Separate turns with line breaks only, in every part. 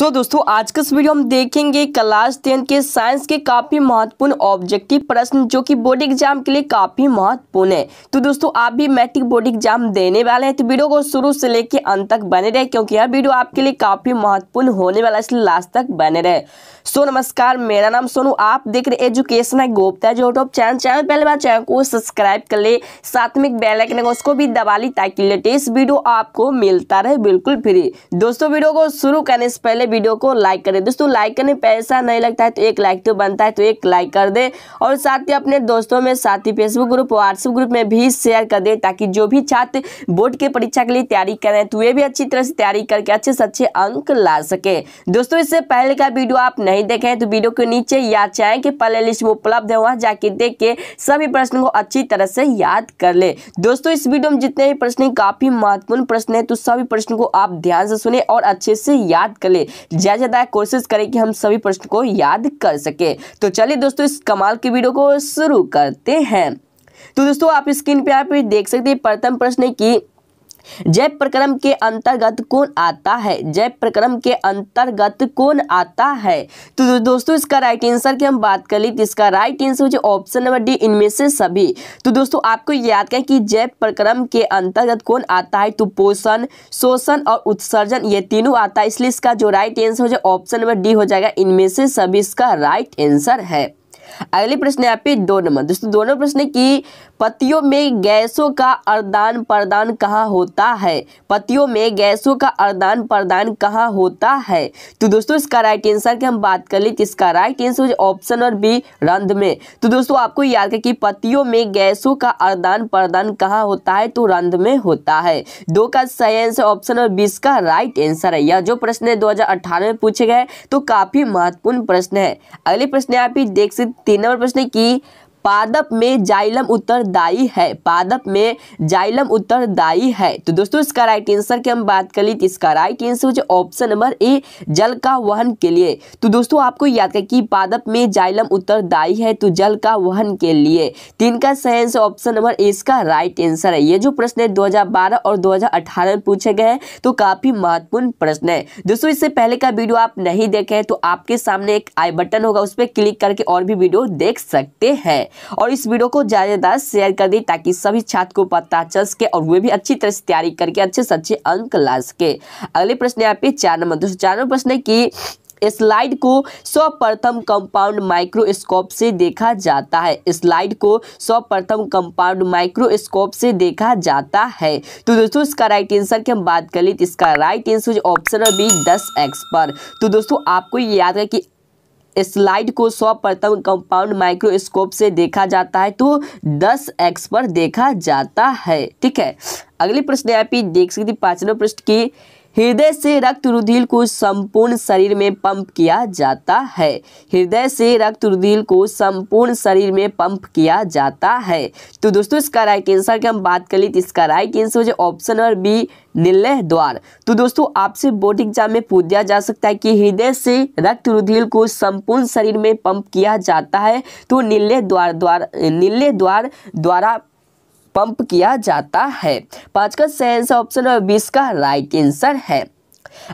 सो so, दोस्तों आज के इस वीडियो हम देखेंगे क्लास टेंथ के साइंस के काफ़ी महत्वपूर्ण ऑब्जेक्टिव प्रश्न जो कि बोर्ड एग्जाम के लिए काफ़ी महत्वपूर्ण है तो दोस्तों आप भी मैट्रिक बोर्ड एग्जाम देने वाले हैं तो वीडियो को शुरू से लेकर अंत तक बने रहे क्योंकि यह वीडियो आपके लिए काफ़ी महत्वपूर्ण होने वाला है इसलिए लास्ट तक बने रहे सो so, नमस्कार मेरा नाम सोनू आप देख रहे एजुकेशन है गोप्ता जो यूट्यूब चैनल चैनल पहले बार चैनल को सब्सक्राइब कर ले साथ में बेलाइकन उसको भी दबा ली ताकि लेटेस्ट वीडियो आपको मिलता रहे बिल्कुल फ्री दोस्तों वीडियो को शुरू करने से पहले वीडियो को लाइक करें दोस्तों लाइक करने पैसा नहीं लगता है तो एक लाइक तो बनता है तो एक लाइक कर दें और साथ ही अपने दोस्तों में साथ ही फेसबुक ग्रुप व्हाट्सएप ग्रुप में भी शेयर कर दें ताकि जो भी छात्र बोर्ड के परीक्षा के लिए तैयारी कर रहे हैं तो वे भी अच्छी तरह से तैयारी करके अच्छे से अच्छे अंक ला सके दोस्तों इससे पहले का वीडियो आप नहीं देखें तो वीडियो के नीचे या चाहे के प्ले लिस्ट में उपलब्ध है वहाँ जाके देख के सभी प्रश्नों को अच्छी तरह से याद कर ले दोस्तों इस वीडियो में जितने भी प्रश्न काफ़ी महत्वपूर्ण प्रश्न है तो सभी प्रश्न को आप ध्यान से सुने और अच्छे से याद कर ले ज़्यादा ज़्यादा कोशिश करें कि हम सभी प्रश्न को याद कर सके तो चलिए दोस्तों इस कमाल की वीडियो को शुरू करते हैं तो दोस्तों आप स्क्रीन पे आप देख सकते हैं प्रथम प्रश्न की जय प्रक्रम के अंतर्गत कौन आता है जय प्रक्रम के अंतर्गत कौन आता है तो दोस्तों इसका राइट आंसर की हम बात कर ली तो इसका राइट आंसर जो ऑप्शन नंबर डी इनमें से सभी तो दोस्तों आपको याद करें कि जय प्रक्रम के अंतर्गत कौन आता है तो पोषण शोषण और उत्सर्जन ये तीनों आता है इसलिए इसका जो राइट आंसर हो जाए ऑप्शन नंबर डी हो जाएगा इनमें से सभी इसका राइट आंसर है अगले प्रश्न है आपके दो नंबर दोस्तों दोनों प्रश्न की पतियों में गैसों का अर्दान प्रदान कहाँ होता है पतियों में गैसों का अर्दान प्रदान कहाँ होता है तो दोस्तों इसका राइट आंसर की हम बात कर लें इसका राइट आंसर ऑप्शन और बी रंध में तो दोस्तों आपको याद कर कि पतियों में गैसों का अर्दान प्रदान कहाँ होता है तो रंध में होता है दो का सही आंसर ऑप्शन और बीस का राइट आंसर है यह जो प्रश्न है दो में पूछे गए तो काफी महत्वपूर्ण प्रश्न है अगले प्रश्न आप ही देख सकते तीन नंबर प्रश्न की पादप में जाइलम उत्तरदायी है पादप में जाइलम उत्तरदायी है तो दोस्तों इसका राइट आंसर की हम बात कर ली तो इसका राइट आंसर जो ऑप्शन नंबर ए जल का वहन के लिए तो दोस्तों आपको याद कर कि पादप में जाइलम उत्तरदायी है तो जल का वहन के लिए तीन का सही आंसर ऑप्शन नंबर ए इसका राइट आंसर है ये जो प्रश्न है दो और दो में पूछे गए हैं तो काफी महत्वपूर्ण प्रश्न है दोस्तों इससे पहले का वीडियो आप नहीं देखे तो आपके सामने एक आई बटन होगा उस पर क्लिक करके और भी वीडियो देख सकते हैं और इस वीडियो को ज़्यादा से ज़्यादा शेयर कर दी ताकि सभी छात्र को पता चल सके और वे भी अच्छी तरह से तैयारी करके अच्छे से अच्छे अंक ला सके अगले प्रश्न यहाँ पे चार नंबर दोस्तों चार नंबर प्रश्न है कि स्लाइड को सर्वप्रथम कंपाउंड माइक्रोस्कोप से देखा जाता है स्लाइड को सर्वप्रथम कंपाउंड माइक्रोस्कोप से देखा जाता है तो दोस्तों इसका राइट आंसर की हम बात कर ली तो इसका राइट आंसर ऑप्शन है बी दस एक्स पर तो दोस्तों आपको ये याद है कि स्लाइड को सौ प्रथम कंपाउंड माइक्रोस्कोप से देखा जाता है तो दस एक्स पर देखा जाता है ठीक है अगले प्रश्न आप देख सकते पांचवें प्रश्न की हृदय से रक्त रुधिर को संपूर्ण शरीर में पंप किया जाता है हृदय से रक्त रुधिर को संपूर्ण शरीर में पंप किया जाता है तो दोस्तों इसका राइट आंसर की हम बात कर ली तो इसका राइट आंसर जो ऑप्शन नंबर बी निर्लय द्वार तो दोस्तों आपसे बोर्ड एग्जाम में पूछ दिया जा सकता है कि हृदय से रक्त रुधिर को संपूर्ण शरीर में पंप किया जाता है तो निर्लय द्वार द्वार निर्लय द्वार द्वारा पंप किया जाता है पांच का सैन्स ऑप्शन और बीस का राइट आंसर है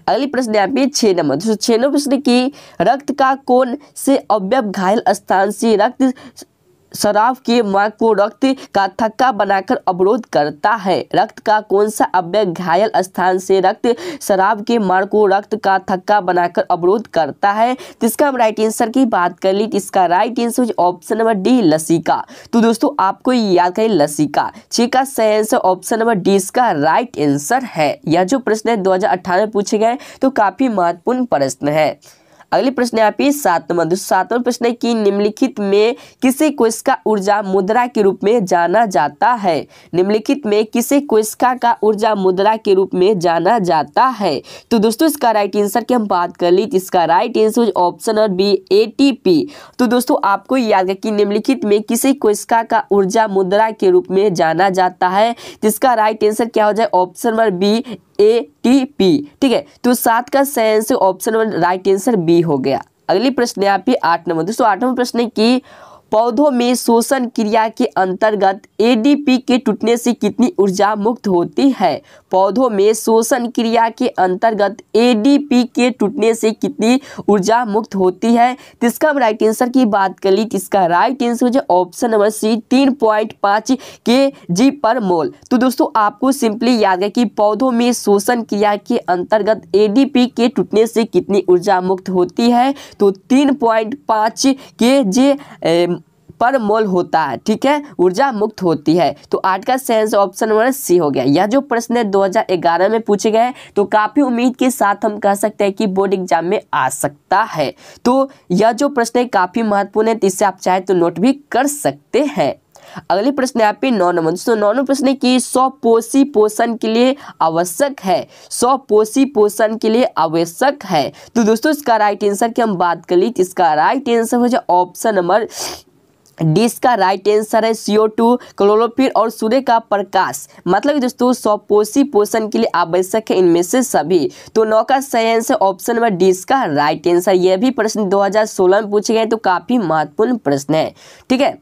अगली प्रश्न छे छः नंबर छे तो छः नंबर प्रश्न की रक्त का कौन से अवयव घायल स्थान से रक्त शराब के मांग को रक्त का थक्का बनाकर अवरोध करता है रक्त का कौन सा अव्यय घायल स्थान से रक्त शराब के मार्ग को रक्त का थक्का बनाकर अवरोध करता है इसका हम राइट आंसर की बात कर ली इसका right answer option number D लसिका तो दोस्तों आपको याद करें लसिका ची का सही आंसर ऑप्शन नंबर डी इसका राइट आंसर है यह जो प्रश्न है दो पूछे गए तो काफी महत्वपूर्ण प्रश्न है अगले प्रश्न है पे सातवां दोस्तों सातवां प्रश्न है कि निम्नलिखित में किसे कोशिका ऊर्जा मुद्रा के रूप में जाना जाता है निम्नलिखित में किसी कोशिका का ऊर्जा मुद्रा के रूप में जाना जाता है तो दोस्तों इसका राइट आंसर की हम बात कर ली तो इसका राइट आंसर ऑप्शन और बी एटीपी तो दोस्तों आपको याद कि निम्नलिखित में किसी कोशिका का ऊर्जा मुद्रा के रूप में जाना जाता है जिसका राइट आंसर क्या हो जाए option number B A T P ठीक है तो सात का सही answer option right answer B हो गया अगली प्रश्न है आपकी आठ नंबर दोस्तों नंबर प्रश्न है कि पौधों में शोषण क्रिया के अंतर्गत एडीपी के टूटने से कितनी ऊर्जा मुक्त होती है पौधों में शोषण क्रिया के अंतर्गत एडीपी के टूटने से कितनी ऊर्जा मुक्त होती है इसका हम राइट आंसर की बात कर ली इसका राइट आंसर जो ऑप्शन नंबर सी तीन पॉइंट पाँच के जी पर मोल तो दोस्तों आपको सिंपली याद है कि पौधों में शोषण क्रिया के अंतर्गत ए के टूटने से कितनी ऊर्जा मुक्त होती है तो तीन पॉइंट पाँच के जे पर मोल होता है ठीक है ऊर्जा मुक्त होती है तो आज का सेंस ऑप्शन नंबर सी हो गया यह जो प्रश्न है 2011 में पूछे गए तो काफ़ी उम्मीद के साथ हम कह सकते हैं कि बोर्ड एग्जाम में आ सकता है तो यह जो प्रश्न है काफ़ी महत्वपूर्ण है तो इससे आप चाहे तो नोट भी कर सकते हैं अगले प्रश्न है आपके नौ नंबर दोस्तों नौ नंबर प्रश्न की स्वपोषी पोषण के लिए आवश्यक है स्वपोषी पोषण के लिए आवश्यक है तो दोस्तों इसका राइट आंसर की हम बात कर ली तो इसका राइट आंसर हो जाए ऑप्शन नंबर डिस का राइट आंसर है सीओ टू क्लोरोफिल और सूर्य का प्रकाश मतलब दोस्तों स्वपोषी पोषण के लिए आवश्यक है इनमें से सभी तो नौ का सही आंसर ऑप्शन नंबर डिस का राइट आंसर यह भी प्रश्न 2016 में पूछे गए तो काफी महत्वपूर्ण प्रश्न है ठीक है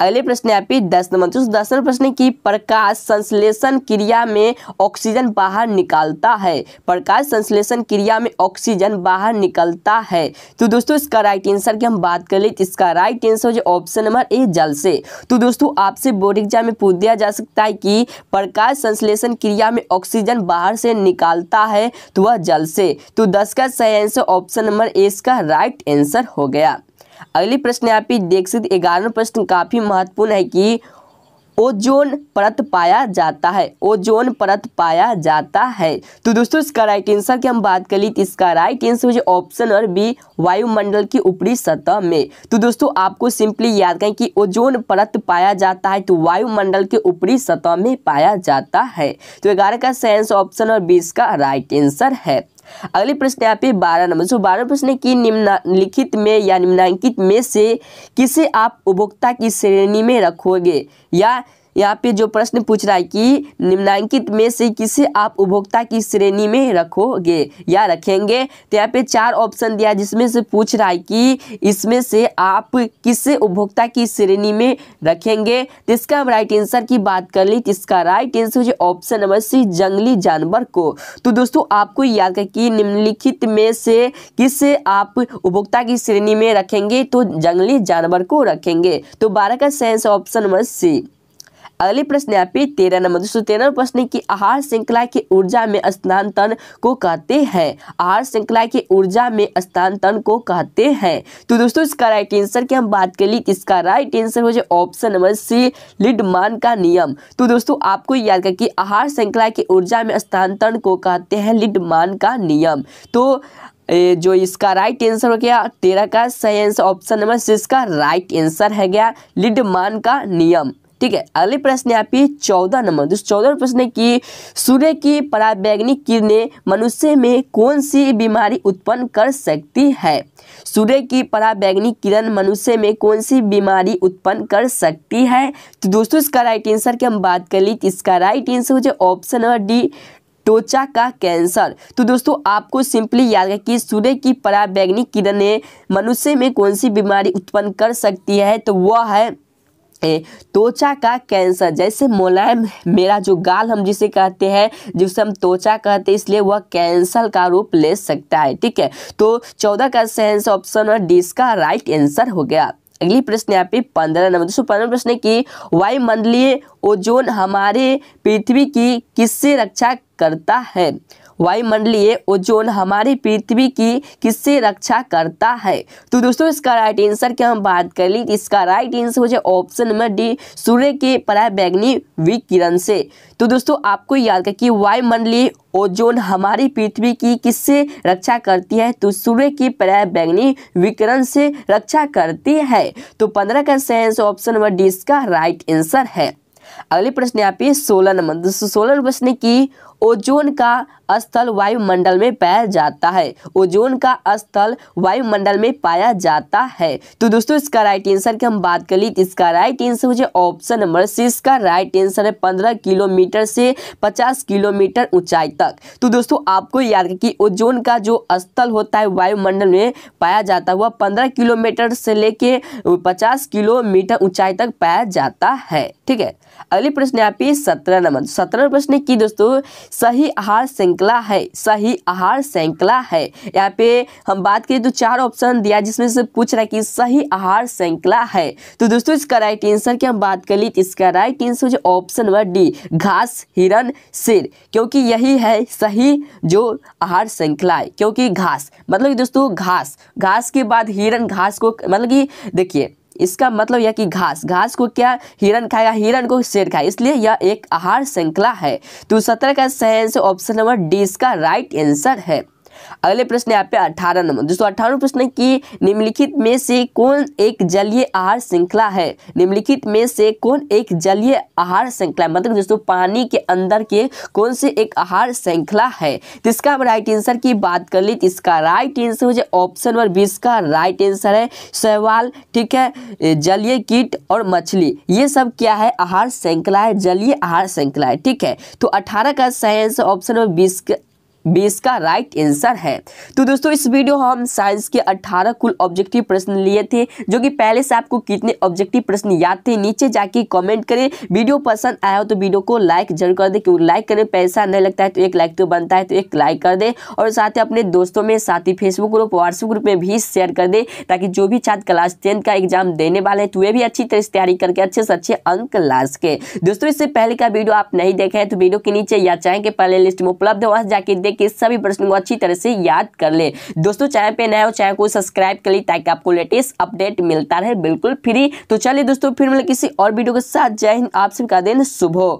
अगले प्रश्न है आपकी दस नंबर तो नंबर प्रश्न की प्रकाश संश्लेषण क्रिया में ऑक्सीजन बाहर निकालता है प्रकाश संश्लेषण क्रिया में ऑक्सीजन बाहर निकलता है तो दोस्तों इसका राइट आंसर की हम बात कर ले तो इसका राइट आंसर जो ऑप्शन नंबर ए जल से तो दोस्तों आपसे बोर्ड एग्जाम में पूछ दिया जा सकता है कि प्रकाश संश्लेषण क्रिया में ऑक्सीजन बाहर से निकालता है तो वह जल से तो दस का सही आंसर ऑप्शन नंबर ए इसका राइट आंसर हो गया अगली प्रश्न यहाँ पे देख सकते ग्यारहवा प्रश्न काफ़ी महत्वपूर्ण है कि ओजोन परत पाया जाता है ओजोन परत पाया जाता है तो दोस्तों इसका राइट आंसर की हम बात कर ली इसका राइट आंसर मुझे ऑप्शन और बी वायुमंडल की ऊपरी सतह में तो दोस्तों आपको सिंपली याद करें कि ओजोन परत पाया जाता है तो वायुमंडल के ऊपरी सतह में पाया जाता है तो ग्यारह का सेंस ऑप्शन और बी इसका राइट आंसर है अगले प्रश्न यहाँ पे बारह नंबर सो बारह प्रश्न की निम्नलिखित में या निम्नांकित में से किसे आप उपभोक्ता की श्रेणी में रखोगे या यहाँ पे जो प्रश्न पूछ रहा है कि निम्नांकित में से किसे आप उपभोक्ता की श्रेणी में रखोगे या रखेंगे तो यहाँ पे चार ऑप्शन दिया जिसमें से पूछ रहा है कि इसमें से आप किसे उपभोक्ता की श्रेणी में रखेंगे तो इसका हम राइट आंसर की बात कर ली तो इसका राइट आंसर जो ऑप्शन नंबर सी जंगली जानवर को तो दोस्तों आपको याद कर कि निम्नलिखित में से किसे आप उपभोक्ता की श्रेणी में रखेंगे तो जंगली जानवर को रखेंगे तो बारह का सेंस ऑप्शन नंबर सी अगले प्रश्न यहाँ पे तेरह नंबर दोस्तों तेरह प्रश्न की आहार श्रृंखला की ऊर्जा में स्थानांतरण को कहते हैं आहार श्रृंखला की ऊर्जा में स्थानांतरण को कहते हैं तो दोस्तों इसका राइट आंसर की हम बात कर ली इसका राइट आंसर हो जाए ऑप्शन नंबर सी लिडमान का नियम तो दोस्तों आपको याद कर आहार श्रृंखला की ऊर्जा में स्थानांतरण को कहते हैं लिडमान का नियम तो जो इसका राइट आंसर हो गया तेरह का सही आंसर ऑप्शन नंबर सी इसका राइट आंसर है गया लिडमान का नियम ठीक है अगले प्रश्न यहाँ पे चौदह नंबर दोस्तों चौदह प्रश्न है कि सूर्य की पराबैग्नि किरणें मनुष्य में कौन सी बीमारी उत्पन्न कर सकती है सूर्य की पराबैग्नि किरण मनुष्य में कौन सी बीमारी उत्पन्न कर सकती है तो दोस्तों इसका राइट आंसर की हम बात कर ली तो इसका राइट आंसर हो जाए ऑप्शन नंबर डी त्वचा का कैंसर तो दोस्तों आपको सिंपली याद है कि सूर्य की पराबैग्नि किरणें मनुष्य में कौन सी बीमारी उत्पन्न कर सकती है तो वह है त्वचा का कैंसर जैसे मुलायम मेरा जो गाल हम जिसे कहते हैं जिसे हम त्वचा कहते हैं इसलिए वह कैंसर का रूप ले सकता है ठीक है तो चौदह का सही आंसर ऑप्शन और डी इसका राइट आंसर हो गया अगली प्रश्न यहाँ पे पंद्रह नंबर दोस्तों पंद्रह प्रश्न की वायुमंडलीय ओजोन हमारे पृथ्वी की किससे रक्षा करता है वायुमंडलीय ओजोन हमारी पृथ्वी की किससे रक्षा करता है तो दोस्तों इसका राइट आंसर क्या हम बात कर ली इसका राइट आंसर हो जाए ऑप्शन नंबर डी सूर्य के पराबैग्नि विकिरण से तो दोस्तों आपको याद कर कि वायुमंडलीय ओजोन हमारी पृथ्वी की किससे रक्षा करती है तो सूर्य की पराबैंगनी विकिरण से रक्षा करती है तो पंद्रह का सेंस ऑप्शन नंबर डी इसका राइट आंसर है अगले प्रश्न आप पे सोलह नंबर दोस्तों सोलह प्रश्न की ओजोन का स्थल वायुमंडल में पाया जाता है ओजोन का स्थल वायुमंडल में पाया जाता है तो दोस्तों इसका राइट आंसर की हम बात कर ली इसका राइट आंसर मुझे ऑप्शन नंबर सी इसका राइट आंसर है पंद्रह किलोमीटर से पचास किलोमीटर ऊंचाई तक तो दोस्तों आपको याद कि ओजोन का जो स्थल होता है वायुमंडल में पाया जाता हुआ पंद्रह किलोमीटर से लेके पचास किलोमीटर ऊंचाई तक पाया जाता है ठीक है अगले प्रश्न आप सत्रह नंबर सत्रह प्रश्न की दोस्तों सही आहार श्रृंखला है सही आहार श्रृंखला है यहाँ पे हम बात करें तो चार ऑप्शन दिया जिसमें से पूछ रहा है कि सही आहार श्रृंखला है तो दोस्तों इसका राइट आंसर की हम बात कर ली तो इसका राइट आंसर जो ऑप्शन नंबर डी घास हिरन शेर क्योंकि यही है सही जो आहार श्रृंखला है क्योंकि घास मतलब दोस्तों घास घास के बाद हिरन घास को मतलब कि देखिए इसका मतलब यह कि घास घास को क्या हिरण खाएगा हिरण को शेर खाएगा इसलिए यह एक आहार श्रृंखला है तो सत्रह का सही आंसर ऑप्शन नंबर डी इसका राइट आंसर है अगले प्रश्न यहाँ पे अठारह नंबर दोस्तों अठारह प्रश्न की निम्नलिखित में से कौन एक जलीय आहार श्रृंखला है निम्नलिखित में से कौन एक जलीय आहार श्रृंखला है मतलब दोस्तों पानी के अंदर के कौन से एक आहार श्रृंखला है तो इसका हम राइट आंसर की बात कर ली तो इसका राइट आंसर हो जाए ऑप्शन नंबर बीस का राइट आंसर है सहवाल ठीक है जलीय कीट और मछली ये सब क्या है आहार श्रृंखला है जलीय आहार श्रृंखला है ठीक है तो अठारह का सही आंसर ऑप्शन नंबर बीस बी इसका राइट आंसर है तो दोस्तों इस वीडियो हम साइंस के 18 कुल ऑब्जेक्टिव प्रश्न लिए थे जो कि पहले से आपको कितने ऑब्जेक्टिव प्रश्न याद थे नीचे जाके कमेंट करें वीडियो पसंद आया हो तो वीडियो को लाइक जरूर कर दें क्योंकि लाइक करें पैसा नहीं लगता है तो एक लाइक तो बनता है तो एक लाइक कर दे और साथ ही अपने दोस्तों में साथ ही फेसबुक ग्रुप व्हाट्सएप ग्रुप में भी शेयर कर दें ताकि जो भी छात्र क्लास टेंथ का एग्जाम देने वाले हैं तो वे भी अच्छी तरह से तैयारी करके अच्छे से अच्छे अंक ला सके दोस्तों इससे पहले का वीडियो आप नहीं देखे तो वीडियो के नीचे या चाहें कि प्ले लिस्ट में उपलब्ध है वहाँ जाके देख के सभी प्रश्नों को अच्छी तरह से याद कर ले दोस्तों चैनल पे नया हो चैनल को सब्सक्राइब कर ली ताकि आपको लेटेस्ट अपडेट मिलता रहे बिल्कुल फ्री तो चलिए दोस्तों फिर मिले किसी और वीडियो के साथ जय हिंद आप सभी का दिन शुभ हो